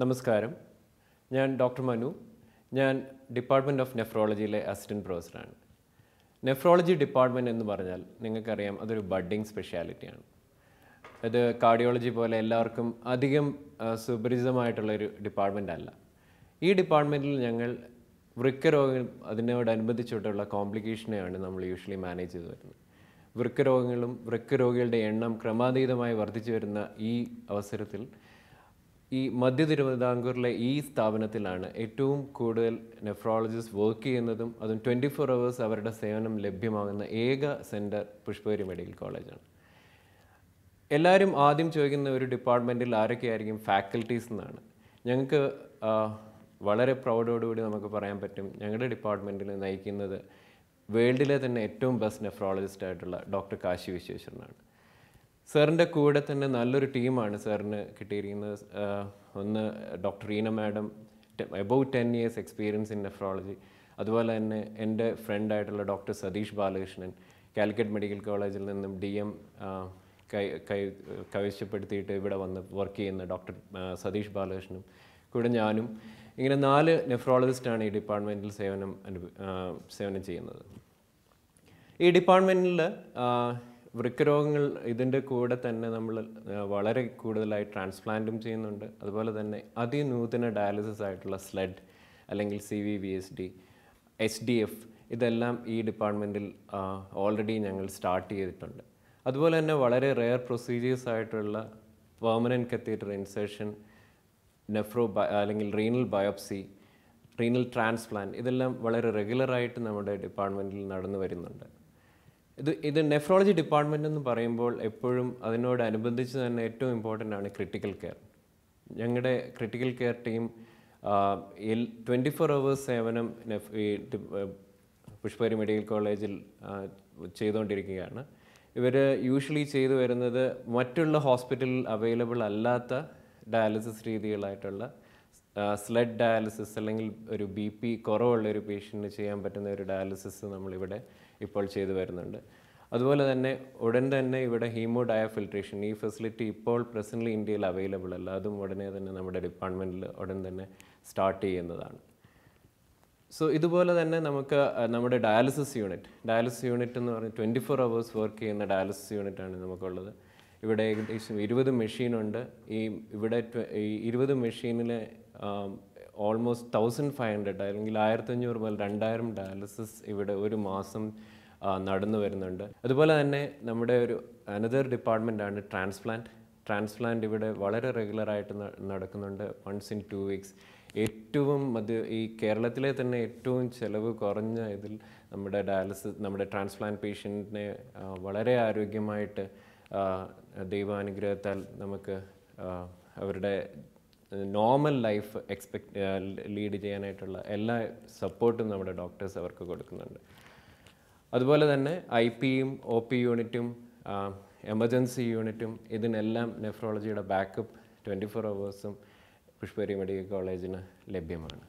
നമസ്കാരം ഞാൻ ഡോക്ടർ മനു ഞാൻ ഡിപ്പാർട്ട്മെൻറ്റ് ഓഫ് നെഫ്രോളജിയിലെ അസിസ്റ്റൻറ്റ് പ്രൊഫസറാണ് നെഫ്രോളജി ഡിപ്പാർട്ട്മെൻറ്റ് എന്ന് പറഞ്ഞാൽ നിങ്ങൾക്കറിയാം അതൊരു ബഡ്ഡിങ് സ്പെഷ്യാലിറ്റിയാണ് അത് കാർഡിയോളജി പോലെ എല്ലാവർക്കും അധികം സുപരിചിതമായിട്ടുള്ളൊരു ഡിപ്പാർട്ട്മെൻ്റ് അല്ല ഈ ഡിപ്പാർട്ട്മെൻറ്റിൽ ഞങ്ങൾ വൃക്കരോഗം അതിനോടനുബന്ധിച്ചിട്ടുള്ള കോംപ്ലിക്കേഷനെയാണ് നമ്മൾ യൂഷ്വലി മാനേജ് ചെയ്ത് വരുന്നത് വൃക്കരോഗങ്ങളും വൃക്കരോഗികളുടെ എണ്ണം ക്രമാതീതമായി വർദ്ധിച്ചു വരുന്ന ഈ അവസരത്തിൽ ഈ മധ്യ തിരുവിതാംകൂറിലെ ഈ സ്ഥാപനത്തിലാണ് ഏറ്റവും കൂടുതൽ നെഫ്രോളജിസ്റ്റ് വർക്ക് ചെയ്യുന്നതും അതും ട്വൻറ്റി ഫോർ അവേഴ്സ് അവരുടെ സേവനം ലഭ്യമാകുന്ന ഏക സെൻറ്റർ പുഷ്പഗിരി മെഡിക്കൽ കോളേജാണ് എല്ലാവരും ആദ്യം ചോദിക്കുന്ന ഒരു ഡിപ്പാർട്ട്മെൻറ്റിൽ ആരൊക്കെയായിരിക്കും ഫാക്കൽറ്റീസ് എന്നാണ് ഞങ്ങൾക്ക് വളരെ പ്രൗഡോടുകൂടി നമുക്ക് പറയാൻ പറ്റും ഞങ്ങളുടെ ഡിപ്പാർട്ട്മെൻറ്റിൽ നയിക്കുന്നത് വേൾഡിലെ തന്നെ ഏറ്റവും ബെസ്റ്റ് നെഫ്രോളജിസ്റ്റ് ആയിട്ടുള്ള ഡോക്ടർ കാശി വിശ്വേശ്വരനാണ് സാറിൻ്റെ കൂടെ തന്നെ നല്ലൊരു ടീമാണ് സാറിന് കിട്ടിയിരിക്കുന്നത് ഒന്ന് doctor Reena madam about ten years experience in nephrology അതുപോലെ തന്നെ എൻ്റെ ഫ്രണ്ടായിട്ടുള്ള ഡോക്ടർ സതീഷ് ബാലകൃഷ്ണൻ കാലിക്കറ്റ് മെഡിക്കൽ കോളേജിൽ നിന്നും ഡി എം കൈ കൈ കൈവശപ്പെടുത്തിയിട്ട് ഇവിടെ വന്ന് വർക്ക് ചെയ്യുന്ന ഡോക്ടർ സതീഷ് ബാലകൃഷ്ണനും കൂടെ ഞാനും ഇങ്ങനെ നാല് നെഫ്രോളജിസ്റ്റാണ് ഈ ഡിപ്പാർട്ട്മെൻറ്റിൽ സേവനം സേവനം ചെയ്യുന്നത് ഈ ഡിപ്പാർട്ട്മെൻറ്റിൽ വൃക്കരോഗങ്ങൾ ഇതിൻ്റെ കൂടെ തന്നെ നമ്മൾ വളരെ കൂടുതലായി ട്രാൻസ്പ്ലാന്റും ചെയ്യുന്നുണ്ട് അതുപോലെ തന്നെ അതിനൂതന ഡയാലിസിസ് ആയിട്ടുള്ള സ്ലഡ് അല്ലെങ്കിൽ C V V S D H D F ഇതെല്ലാം ഈ ഡിപ്പാർട്ട്മെൻറ്റിൽ ഓൾറെഡി ഞങ്ങൾ സ്റ്റാർട്ട് ചെയ്തിട്ടുണ്ട് അതുപോലെ തന്നെ വളരെ റെയർ പ്രൊസീജിയേഴ്സ് ആയിട്ടുള്ള പെർമനൻറ്റ് കത്തീറ്റർ ഇൻസേഷൻ നെഫ്രോ അല്ലെങ്കിൽ റീനൽ ബയോപ്സി റീനൽ ട്രാൻസ്പ്ലാന്റ് ഇതെല്ലാം വളരെ റെഗുലറായിട്ട് നമ്മുടെ ഡിപ്പാർട്ട്മെൻറ്റിൽ നടന്നു വരുന്നുണ്ട് ഇത് ഇത് നെഫ്രോളജി ഡിപ്പാർട്ട്മെൻ്റ് എന്ന് പറയുമ്പോൾ എപ്പോഴും അതിനോടനുബന്ധിച്ച് തന്നെ ഏറ്റവും ഇമ്പോർട്ടൻ്റ് ആണ് ക്രിട്ടിക്കൽ കെയർ ഞങ്ങളുടെ critical care team twenty four hours സേവനം ഈ പുഷ്പരി മെഡിക്കൽ കോളേജിൽ ചെയ്തുകൊണ്ടിരിക്കുകയാണ് ഇവർ യൂഷ്വലി ചെയ്തു വരുന്നത് മറ്റുള്ള ഹോസ്പിറ്റലിൽ അവൈലബിൾ അല്ലാത്ത ഡയാലിസിസ് രീതികളായിട്ടുള്ള സ്ലെഡ് ഡയാലിസിസ് അല്ലെങ്കിൽ ഒരു ബി പി കുറവുള്ള ഒരു പേഷ്യൻറ്റിന് ചെയ്യാൻ പറ്റുന്ന ഒരു ഡയാലിസിസ് നമ്മളിവിടെ ഇപ്പോൾ ചെയ്തു വരുന്നുണ്ട് അതുപോലെ തന്നെ ഉടൻ തന്നെ ഇവിടെ ഹീമോ ഡയ ഫിൽട്രേഷൻ ഈ ഫെസിലിറ്റി ഇപ്പോൾ പ്രസൻ്റ്ലി ഇന്ത്യയിൽ അവൈലബിൾ അല്ല അതും ഉടനെ തന്നെ നമ്മുടെ ഡിപ്പാർട്ട്മെൻറ്റിൽ ഉടൻ തന്നെ സ്റ്റാർട്ട് ചെയ്യുന്നതാണ് സോ ഇതുപോലെ തന്നെ നമുക്ക് നമ്മുടെ ഡയാലിസിസ് യൂണിറ്റ് ഡയാലിസിസ് യൂണിറ്റ് എന്ന് പറഞ്ഞാൽ ട്വൻറ്റി ഫോർ അവേഴ്സ് വർക്ക് ചെയ്യുന്ന ഡയാലിസിസ് യൂണിറ്റാണ് നമുക്കുള്ളത് ഇവിടെ ഏകദേശം ഇരുപത് മെഷീനുണ്ട് ഈ ഇവിടെ ഈ ഇരുപത് മെഷീനിലെ ഓൾമോസ്റ്റ് തൗസൻഡ് ഫൈവ് ഹൺഡ്രഡ് അല്ലെങ്കിൽ ആയിരത്തഞ്ഞൂറ് മുതൽ രണ്ടായിരം ഡയാലിസിസ് ഇവിടെ ഒരു മാസം നടന്നു വരുന്നുണ്ട് അതുപോലെ തന്നെ നമ്മുടെ ഒരു അനദർ ഡിപ്പാർട്ട്മെൻറ്റാണ് ട്രാൻസ്പ്ലാന്റ് ട്രാൻസ്പ്ലാന്റ് ഇവിടെ വളരെ റെഗുലറായിട്ട് നടക്കുന്നുണ്ട് വൺസ് ഇൻ ടു വീക്സ് ഏറ്റവും അത് ഈ കേരളത്തിലെ തന്നെ ഏറ്റവും ചിലവ് കുറഞ്ഞ ഇതിൽ നമ്മുടെ ഡയാലിസിസ് നമ്മുടെ ട്രാൻസ്പ്ലാന്റ് പേഷ്യൻറ്റിനെ വളരെ ആരോഗ്യമായിട്ട് ദൈവാനുഗ്രഹത്താൽ നമുക്ക് അവരുടെ നോർമൽ ലൈഫ് എക്സ്പെക്ട് ലീഡ് ചെയ്യാനായിട്ടുള്ള എല്ലാ സപ്പോർട്ടും നമ്മുടെ ഡോക്ടേഴ്സ് അവർക്ക് കൊടുക്കുന്നുണ്ട് അതുപോലെ തന്നെ ഐ പിയും ഒ പി യൂണിറ്റും എമർജൻസി യൂണിറ്റും ഇതിനെല്ലാം നെഫ്രോളജിയുടെ ബാക്കപ്പ് ട്വൻറ്റി ഫോർ അവേഴ്സും പുഷ്പരി മെഡിക്കൽ കോളേജിന് ലഭ്യമാണ്